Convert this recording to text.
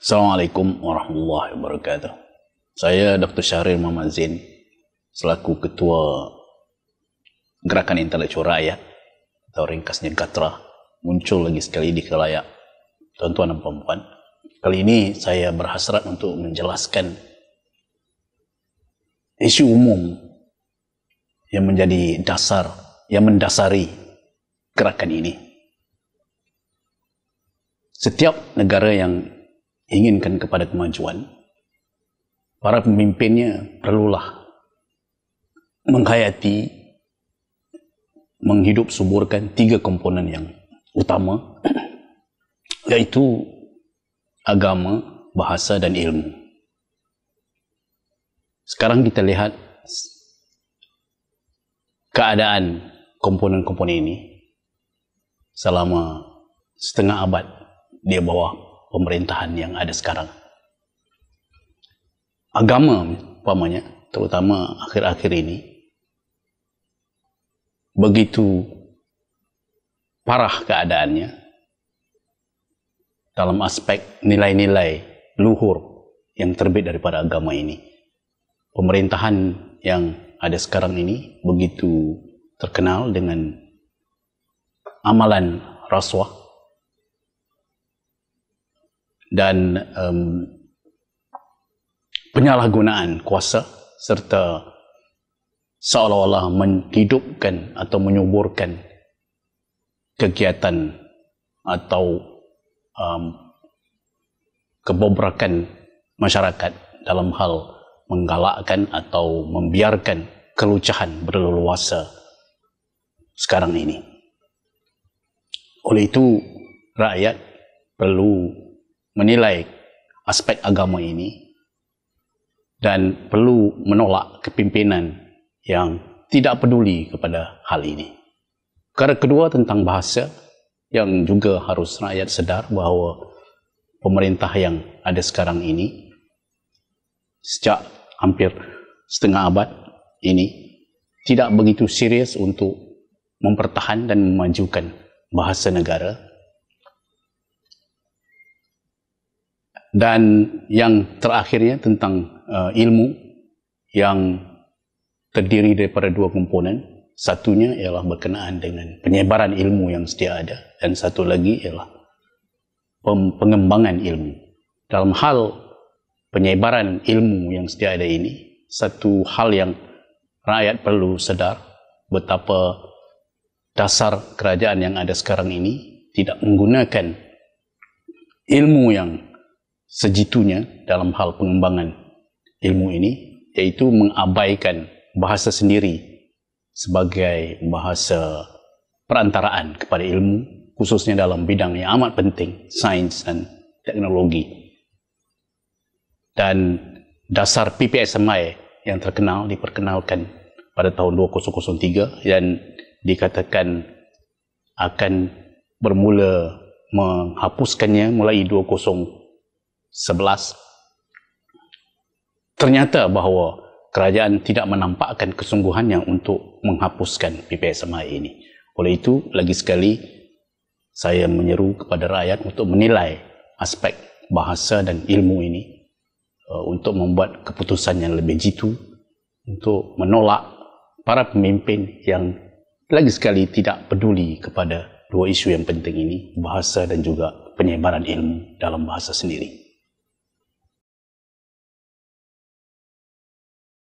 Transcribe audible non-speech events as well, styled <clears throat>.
Assalamualaikum warahmatullahi wabarakatuh. Saya Dr. Syahrir Muhammad Zain selaku ketua Gerakan Intelektual Rakyat atau ringkasnya GATRA muncul lagi sekali di kelayak tuan-tuan dan perempuan Kali ini saya berhasrat untuk menjelaskan isu umum yang menjadi dasar, yang mendasari gerakan ini. Setiap negara yang inginkan kepada kemajuan. Para pemimpinnya perlulah menghayati, menghidup suburkan tiga komponen yang utama, yaitu <clears throat> agama, bahasa dan ilmu. Sekarang kita lihat keadaan komponen-komponen ini selama setengah abad dia bawah pemerintahan yang ada sekarang. Agama umpamanya, terutama akhir-akhir ini, begitu parah keadaannya dalam aspek nilai-nilai luhur yang terbit daripada agama ini. Pemerintahan yang ada sekarang ini begitu terkenal dengan amalan rasuah dan um, penyalahgunaan kuasa serta seolah-olah menghidupkan atau menyuburkan kegiatan atau um, kebobrakan masyarakat dalam hal menggalakkan atau membiarkan kelucahan berleluasa sekarang ini. Oleh itu, rakyat perlu menilai aspek agama ini dan perlu menolak kepimpinan yang tidak peduli kepada hal ini. Perkara kedua tentang bahasa yang juga harus rakyat sedar bahawa pemerintah yang ada sekarang ini sejak hampir setengah abad ini tidak begitu serius untuk mempertahankan dan memajukan bahasa negara dan yang terakhirnya tentang uh, ilmu yang terdiri daripada dua komponen satunya ialah berkenaan dengan penyebaran ilmu yang setia ada dan satu lagi ialah pengembangan ilmu dalam hal penyebaran ilmu yang setia ada ini satu hal yang rakyat perlu sedar betapa dasar kerajaan yang ada sekarang ini tidak menggunakan ilmu yang sejitunya dalam hal pengembangan ilmu ini iaitu mengabaikan bahasa sendiri sebagai bahasa perantaraan kepada ilmu khususnya dalam bidang yang amat penting sains dan teknologi dan dasar PPSMI yang terkenal diperkenalkan pada tahun 2003 dan dikatakan akan bermula menghapuskannya mulai 11 ternyata bahawa kerajaan tidak menampakkan kesungguhannya untuk menghapuskan PPSMA ini. Oleh itu, lagi sekali saya menyeru kepada rakyat untuk menilai aspek bahasa dan ilmu ini eh, untuk membuat keputusan yang lebih jitu untuk menolak para pemimpin yang lagi sekali tidak peduli kepada dua isu yang penting ini, bahasa dan juga penyebaran ilmu dalam bahasa sendiri.